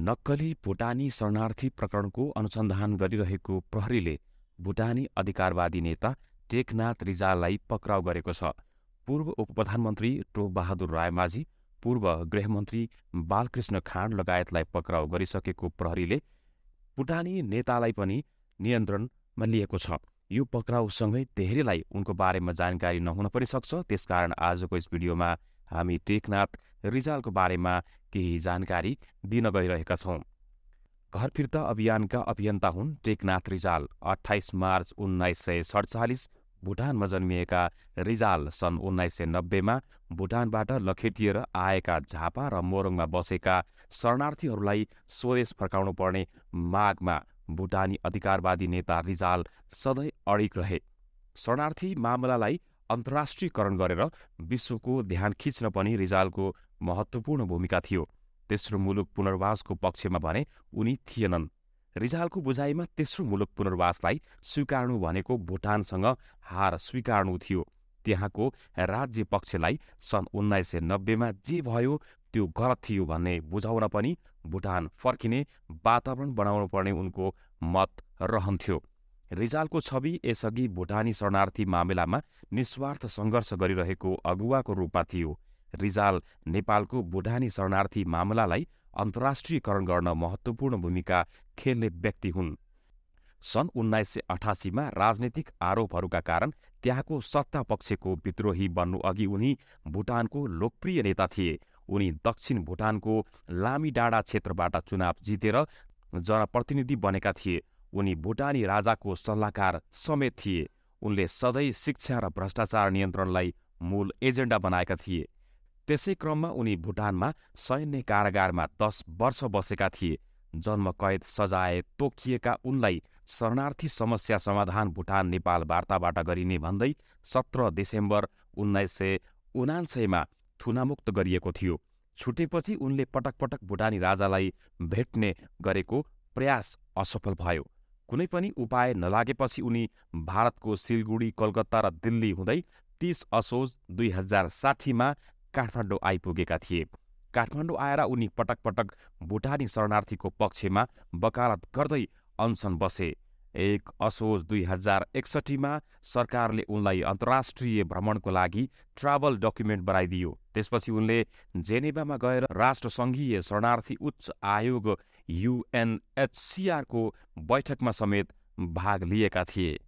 नक्कली भुटानी शरणार्थी प्रकरणको अनुसन्धान गरिरहेको प्रहरीले भुटानी अधिकारवादी नेता टेकनाथ रिजाललाई पक्राउ गरेको छ पूर्व उप प्रधानमन्त्री टोपबहादुर रायमाझी पूर्व गृहमन्त्री बालकृष्ण खाँड लगायतलाई पक्राउ गरिसकेको प्रहरीले भुटानी नेतालाई पनि नियन्त्रणमा लिएको छ यो पक्राउसँगै धेरैलाई उनको बारेमा जानकारी नहुन पनि सक्छ त्यसकारण आजको यस भिडियोमा हामी टेकनाथ रिजालको बारेमा केही जानकारी दिन गइरहेका छौँ घर फिर्ता अभियानका अभियन्ता हुन् टेकनाथ रिजाल अठाइस मार्च उन्नाइस सय सडचालिस भुटानमा जन्मिएका रिजाल सन् उन्नाइस सय नब्बेमा भुटानबाट लखेटिएर आएका झापा र मोरङमा बसेका शरणार्थीहरूलाई स्वदेश फर्काउनु पर्ने मागमा भुटानी अधिकारवादी नेता रिजाल सधैँ अडिक रहे शरणार्थी मामलालाई अन्तर्राष्ट्रियकरण गरेर विश्वको ध्यान खिच्न पनि रिजालको महत्त्वपूर्ण भूमिका थियो तेस्रो मुलुक पुनर्वासको पक्षमा भने उनी थिएनन् रिजालको बुझाइमा तेस्रो मुलुक पुनर्वासलाई स्वीकार्नु भनेको भुटानसँग हार स्वीकार्नु थियो त्यहाँको राज्य पक्षलाई सन् उन्नाइस सय नब्बेमा जे भयो त्यो गलत थियो भन्ने बुझाउन पनि भुटान फर्किने वातावरण बनाउनु पर्ने उनको मत रहन्थ्यो रिजालको छवि यसअघि भुटानी शरणार्थी मामिलामा निस्वार्थ सङ्घर्ष गरिरहेको अगुवाको रूपमा थियो रिजाल नेपालको भुटानी शरणार्थी मामलालाई अन्तर्राष्ट्रियकरण गर्न महत्त्वपूर्ण भूमिका खेल्ने व्यक्ति हुन् सन् उन्नाइस सय अठासीमा राजनीतिक आरोपहरूका कारण त्यहाँको सत्ता पक्षको विद्रोही बन्नुअघि उनी भुटानको लोकप्रिय नेता थिए उनी दक्षिण भुटानको लामीडाँडा क्षेत्रबाट चुनाव जितेर जनप्रतिनिधि बनेका थिए उनी भुटानी राजाको सल्लाहकार समेत थिए उनले सधैँ शिक्षा र भ्रष्टाचार नियन्त्रणलाई मूल एजेन्डा बनाएका थिए त्यसै क्रममा उनी भुटानमा सैन्य कारागारमा दस वर्ष बसेका थिए जन्म कैद सजाए तोकिएका उनलाई शरणार्थी समस्या समाधान भुटान नेपाल वार्ताबाट गरिने भन्दै सत्र डिसेम्बर उन्नाइस सय उनान्सयमा थुनामुक्त गरिएको थियो छुटेपछि उनले पटक पटक भुटानी राजालाई भेट्ने गरेको प्रयास असफल भयो कुनै पनि उपाय नलागेपछि उनी भारतको सिलगुडी कलकत्ता र दिल्ली हुँदै तीस असोज दुई हजार साठीमा काठमाडौँ आइपुगेका थिए काठमाडौँ आएर उनी पटक पटक भुटानी शरणार्थीको पक्षमा वकालत गर्दै अनसन बसे एक असोज दुई हजार एकसठीमा सरकारले उनलाई अन्तर्राष्ट्रिय भ्रमणको लागि ट्राभल डकुमेन्ट बनाइदियो त्यसपछि उनले जेनेभामा गएर राष्ट्रसङ्घीय शरणार्थी उच्च आयोग युएनएचसिआरको बैठकमा समेत भाग लिएका थिए